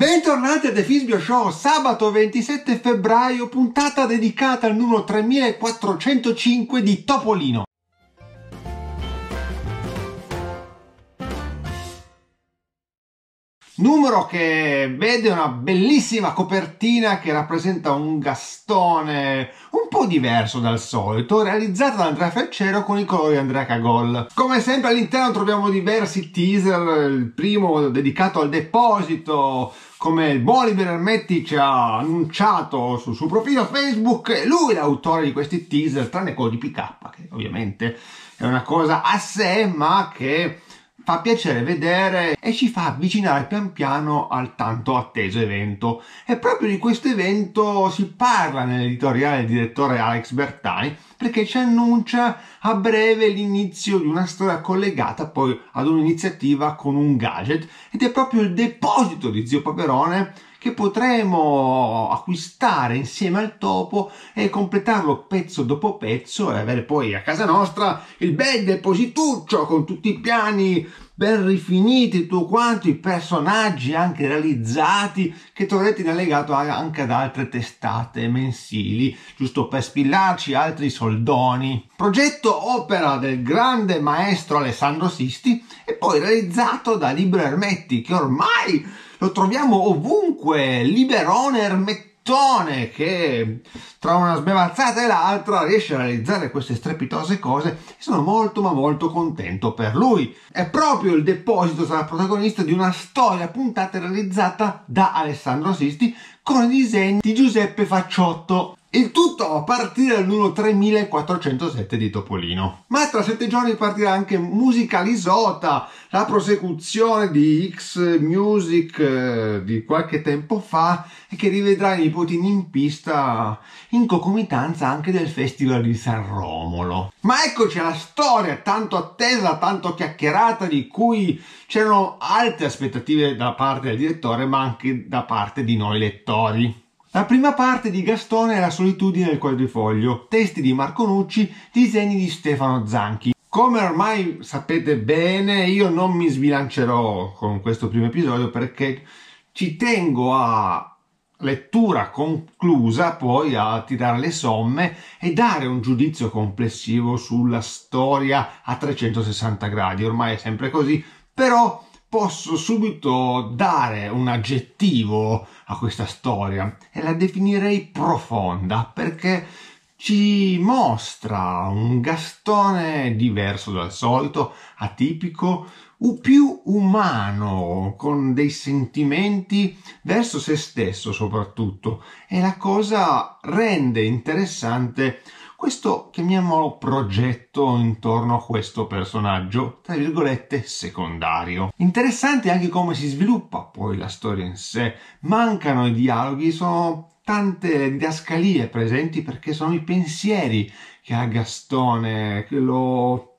Bentornati a The Fisbio Show, sabato 27 febbraio, puntata dedicata al numero 3405 di Topolino. numero che vede una bellissima copertina che rappresenta un gastone un po' diverso dal solito, realizzato da Andrea Fercero con i colori Andrea Cagol. Come sempre all'interno troviamo diversi teaser, il primo dedicato al deposito, come il buon Bermetti ci ha annunciato sul suo profilo Facebook, lui è l'autore di questi teaser, tranne quello di PK, che ovviamente è una cosa a sé, ma che fa piacere vedere e ci fa avvicinare pian piano al tanto atteso evento. E proprio di questo evento si parla nell'editoriale del direttore Alex Bertani perché ci annuncia a breve l'inizio di una storia collegata poi ad un'iniziativa con un gadget ed è proprio il deposito di Zio Paperone che potremo acquistare insieme al topo e completarlo pezzo dopo pezzo e avere poi a casa nostra il bel deposituccio con tutti i piani ben rifiniti, tutto quanto, i personaggi anche realizzati che troverete in allegato anche ad altre testate mensili, giusto per spillarci altri soldoni. Progetto opera del grande maestro Alessandro Sisti e poi realizzato da Libro Ermetti che ormai lo troviamo ovunque, liberone, ermettone, che tra una sbevazzata e l'altra riesce a realizzare queste strepitose cose e sono molto ma molto contento per lui. È proprio il deposito sarà protagonista di una storia puntata realizzata da Alessandro Sisti con i disegni di Giuseppe Facciotto. Il tutto a partire dal numero 3407 di Topolino. Ma tra sette giorni partirà anche Musica Lisota, la prosecuzione di X Music eh, di qualche tempo fa e che rivedrà i nipotini in pista in concomitanza anche del Festival di San Romolo. Ma eccoci alla storia tanto attesa, tanto chiacchierata di cui c'erano alte aspettative da parte del direttore ma anche da parte di noi lettori. Tesori. La prima parte di Gastone è La solitudine del quadrifoglio, testi di Marco Nucci, disegni di Stefano Zanchi. Come ormai sapete bene, io non mi sbilancerò con questo primo episodio perché ci tengo a lettura conclusa poi a tirare le somme e dare un giudizio complessivo sulla storia a 360 gradi. Ormai è sempre così, però posso subito dare un aggettivo a questa storia e la definirei profonda perché ci mostra un Gastone diverso dal solito, atipico, più umano, con dei sentimenti verso se stesso soprattutto. E la cosa rende interessante questo chiamiamolo progetto intorno a questo personaggio, tra virgolette, secondario. Interessante anche come si sviluppa poi la storia in sé, mancano i dialoghi, sono tante didascalie presenti perché sono i pensieri che ha Gastone, che lo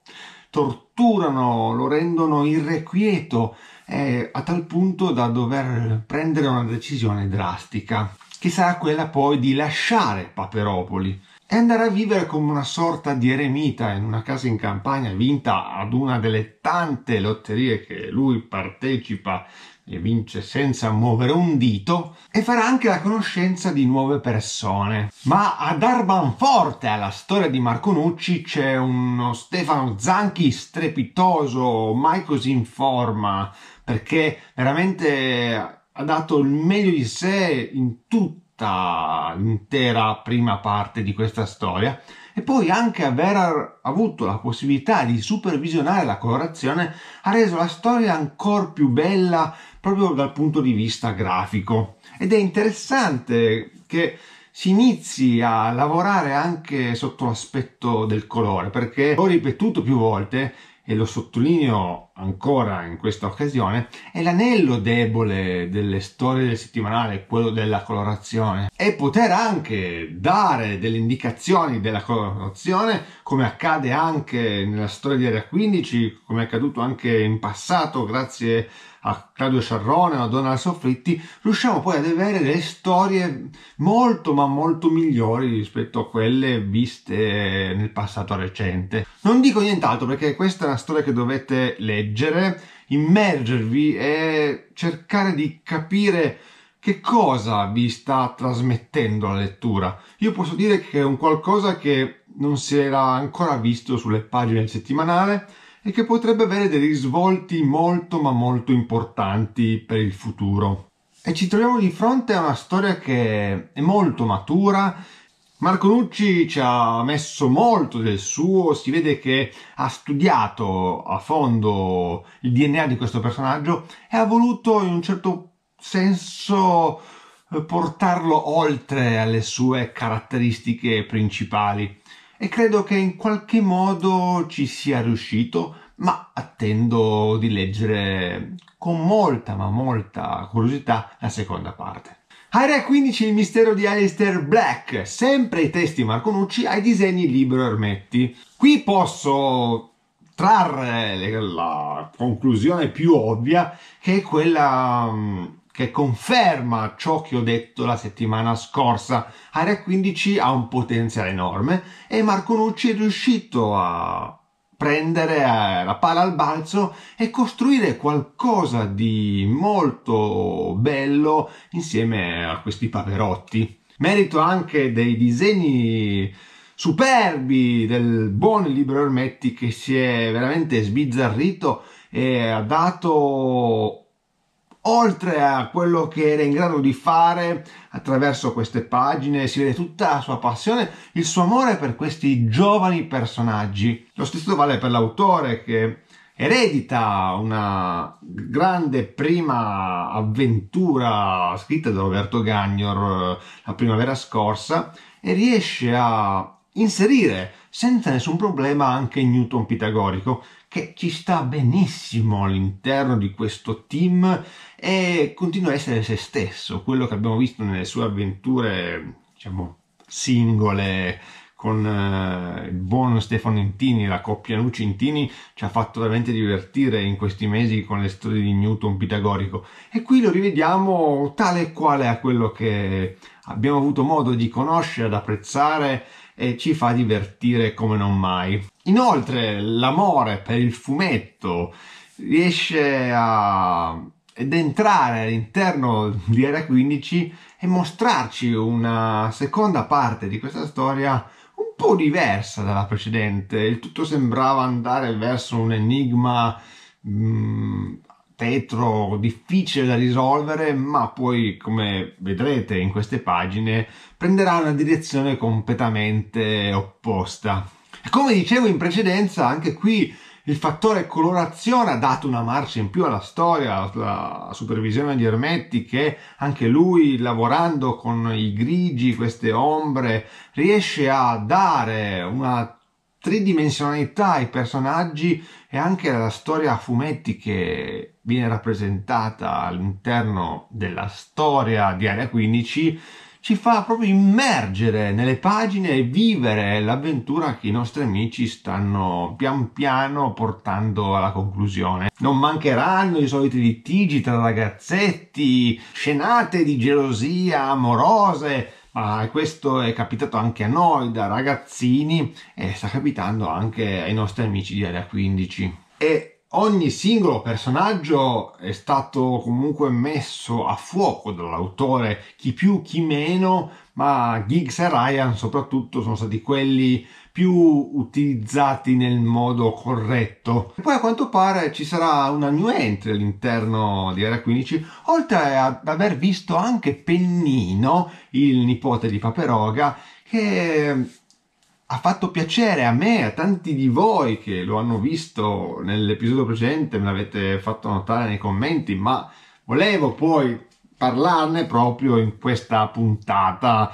torturano, lo rendono irrequieto, eh, a tal punto da dover prendere una decisione drastica, che sarà quella poi di lasciare Paperopoli e andare a vivere come una sorta di eremita in una casa in campagna vinta ad una delle tante lotterie che lui partecipa e vince senza muovere un dito e farà anche la conoscenza di nuove persone. Ma ad Arbanforte, alla storia di Marco Nucci, c'è uno Stefano Zanchi strepitoso, mai così in forma, perché veramente ha dato il meglio di sé in tutto tutta l'intera prima parte di questa storia e poi anche aver avuto la possibilità di supervisionare la colorazione ha reso la storia ancora più bella proprio dal punto di vista grafico ed è interessante che si inizi a lavorare anche sotto l'aspetto del colore perché ho ripetuto più volte e lo sottolineo ancora in questa occasione, è l'anello debole delle storie del settimanale, quello della colorazione, e poter anche dare delle indicazioni della colorazione, come accade anche nella storia di Area 15, come è accaduto anche in passato grazie a ah, Claudio Sarrone a Donna Soffritti, riusciamo poi ad avere delle storie molto ma molto migliori rispetto a quelle viste nel passato recente. Non dico nient'altro perché questa è una storia che dovete leggere, immergervi e cercare di capire che cosa vi sta trasmettendo la lettura. Io posso dire che è un qualcosa che non si era ancora visto sulle pagine del settimanale e che potrebbe avere dei risvolti molto ma molto importanti per il futuro. E ci troviamo di fronte a una storia che è molto matura. Marco Nucci ci ha messo molto del suo, si vede che ha studiato a fondo il DNA di questo personaggio e ha voluto in un certo senso eh, portarlo oltre alle sue caratteristiche principali e credo che in qualche modo ci sia riuscito, ma attendo di leggere con molta ma molta curiosità la seconda parte. Area 15 Il mistero di Alistair Black, sempre i testi Marconucci, ai disegni Libero Ermetti. Qui posso trarre la conclusione più ovvia che è quella mm, che conferma ciò che ho detto la settimana scorsa. Area 15 ha un potenziale enorme e Marco Nucci è riuscito a prendere eh, la palla al balzo e costruire qualcosa di molto bello insieme a questi paperotti. Merito anche dei disegni superbi del buon libro Ermetti che si è veramente sbizzarrito e ha dato oltre a quello che era in grado di fare attraverso queste pagine, si vede tutta la sua passione, il suo amore per questi giovani personaggi. Lo stesso vale per l'autore che eredita una grande prima avventura scritta da Roberto Gagnor eh, la primavera scorsa e riesce a inserire senza nessun problema anche Newton pitagorico che ci sta benissimo all'interno di questo team e continua a essere se stesso, quello che abbiamo visto nelle sue avventure, diciamo, singole con eh, il buon Stefano Intini, la coppia Luci intini ci ha fatto veramente divertire in questi mesi con le storie di Newton pitagorico e qui lo rivediamo tale e quale a quello che abbiamo avuto modo di conoscere, ad apprezzare e ci fa divertire come non mai. Inoltre l'amore per il fumetto riesce a ed entrare all'interno di Area 15 e mostrarci una seconda parte di questa storia po' diversa dalla precedente. Il tutto sembrava andare verso un enigma mh, mm, tetro, difficile da risolvere, ma poi, come vedrete in queste pagine, prenderà una direzione completamente opposta. Come dicevo in precedenza, anche qui il fattore colorazione ha dato una marcia in più alla storia, alla supervisione di Ermetti che anche lui lavorando con i grigi, queste ombre, riesce a dare una tridimensionalità ai personaggi e anche alla storia a fumetti che viene rappresentata all'interno della storia di Area 15 ci fa proprio immergere nelle pagine e vivere l'avventura che i nostri amici stanno pian piano portando alla conclusione. Non mancheranno i soliti litigi tra ragazzetti, scenate di gelosia amorose, ma questo è capitato anche a noi da ragazzini e sta capitando anche ai nostri amici di Area 15. E ogni singolo personaggio è stato comunque messo a fuoco dall'autore, chi più chi meno, ma Giggs e Ryan soprattutto sono stati quelli più utilizzati nel modo corretto. E poi a quanto pare ci sarà una new entry all'interno di Area 15, oltre ad aver visto anche Pennino, il nipote di Paperoga, che ha fatto piacere a me, a tanti di voi che lo hanno visto nell'episodio precedente, me l'avete fatto notare nei commenti, ma volevo poi parlarne proprio in questa puntata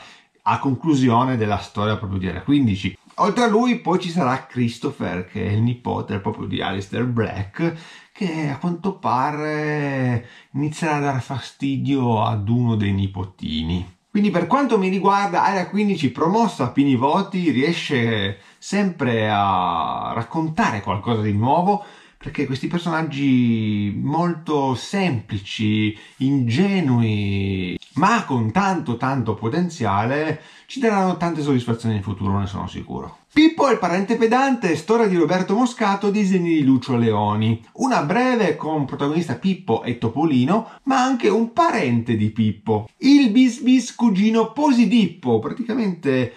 a conclusione della storia proprio di Area 15. Oltre a lui poi ci sarà Christopher, che è il nipote proprio di Alistair Black, che a quanto pare inizierà a dare fastidio ad uno dei nipotini. Quindi per quanto mi riguarda, Area 15 promossa a pieni voti riesce sempre a raccontare qualcosa di nuovo perché questi personaggi molto semplici, ingenui, ma con tanto tanto potenziale ci daranno tante soddisfazioni in futuro, ne sono sicuro. Pippo è il parente pedante, storia di Roberto Moscato, disegni di Lucio Leoni. Una breve con protagonista Pippo e Topolino, ma anche un parente di Pippo. Il bis bis cugino Posidippo, praticamente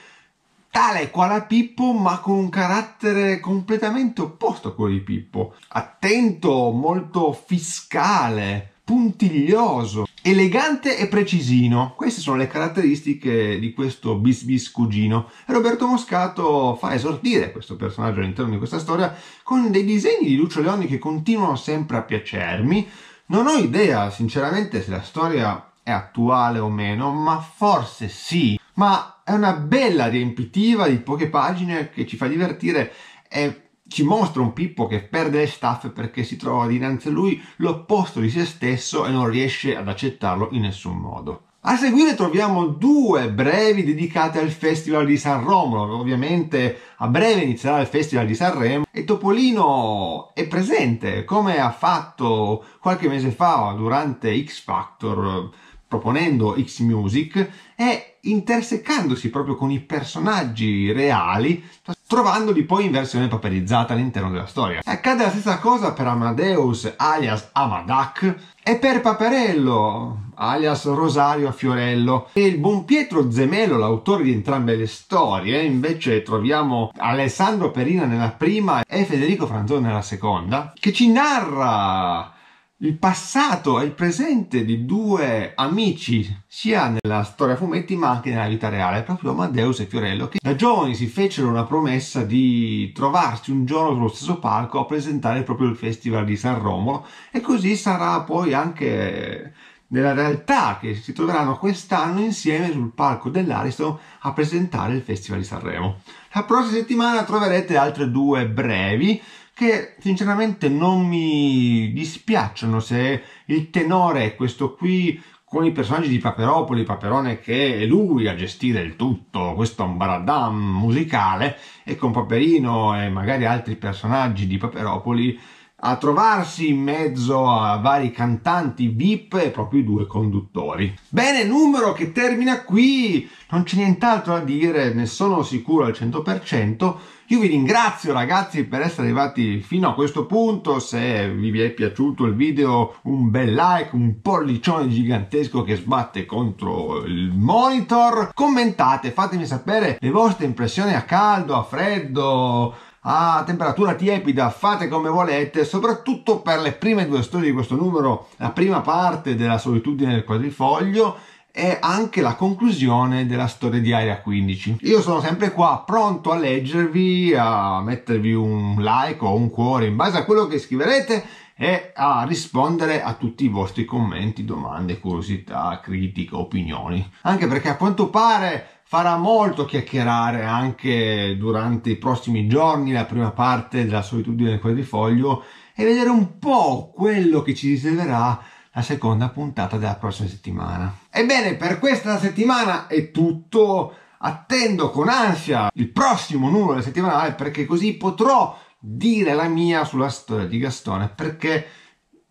tale quale a Pippo, ma con un carattere completamente opposto a quello di Pippo. Attento, molto fiscale, puntiglioso, elegante e precisino. Queste sono le caratteristiche di questo bis bis cugino. E Roberto Moscato fa esordire questo personaggio all'interno di questa storia con dei disegni di Lucio Leoni che continuano sempre a piacermi. Non ho idea, sinceramente, se la storia è attuale o meno, ma forse sì. Ma è una bella riempitiva di poche pagine che ci fa divertire e ci mostra un Pippo che perde le staffe perché si trova dinanzi a lui l'opposto di se stesso e non riesce ad accettarlo in nessun modo. A seguire troviamo due brevi dedicate al Festival di San Romolo, ovviamente a breve inizierà il Festival di Sanremo e Topolino è presente come ha fatto qualche mese fa durante X Factor proponendo X Music e intersecandosi proprio con i personaggi reali trovandoli poi in versione paperizzata all'interno della storia. Accade la stessa cosa per Amadeus alias Avadak e per Paperello alias Rosario Fiorello e il buon Pietro Zemelo, l'autore di entrambe le storie, invece troviamo Alessandro Perina nella prima e Federico Franzoni nella seconda, che ci narra il passato e il presente di due amici, sia nella storia fumetti ma anche nella vita reale, proprio Amadeus e Fiorello, che da giovani si fecero una promessa di trovarsi un giorno sullo stesso palco a presentare proprio il Festival di San Romolo e così sarà poi anche nella realtà che si troveranno quest'anno insieme sul palco dell'Ariston a presentare il Festival di Sanremo. La prossima settimana troverete altre due brevi che sinceramente non mi dispiacciono se il tenore è questo qui con i personaggi di Paperopoli, Paperone che è lui a gestire il tutto, questo ambaradam musicale, e con Paperino e magari altri personaggi di Paperopoli a trovarsi in mezzo a vari cantanti VIP e proprio i due conduttori. Bene, numero che termina qui, non c'è nient'altro da dire, ne sono sicuro al 100%. Io vi ringrazio ragazzi per essere arrivati fino a questo punto, se vi è piaciuto il video un bel like, un pollicione gigantesco che sbatte contro il monitor, commentate, fatemi sapere le vostre impressioni a caldo, a freddo, a temperatura tiepida, fate come volete, soprattutto per le prime due storie di questo numero, la prima parte della solitudine del quadrifoglio e anche la conclusione della storia di Area 15. Io sono sempre qua pronto a leggervi, a mettervi un like o un cuore in base a quello che scriverete e a rispondere a tutti i vostri commenti, domande, curiosità, critiche, opinioni. Anche perché a quanto pare farà molto chiacchierare anche durante i prossimi giorni, la prima parte della solitudine del quadrifoglio e vedere un po' quello che ci riserverà la seconda puntata della prossima settimana. Ebbene, per questa settimana è tutto. Attendo con ansia il prossimo numero della settimana perché così potrò dire la mia sulla storia di Gastone perché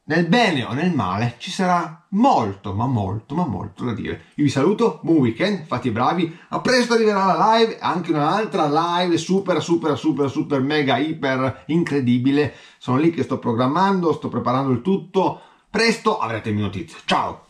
nel bene o nel male ci sarà molto, ma molto, ma molto da dire. Io vi saluto, buon weekend, fate i bravi, a presto arriverà la live, anche un'altra live super, super, super, super, mega, iper, incredibile. Sono lì che sto programmando, sto preparando il tutto, presto avrete le mie notizie. Ciao!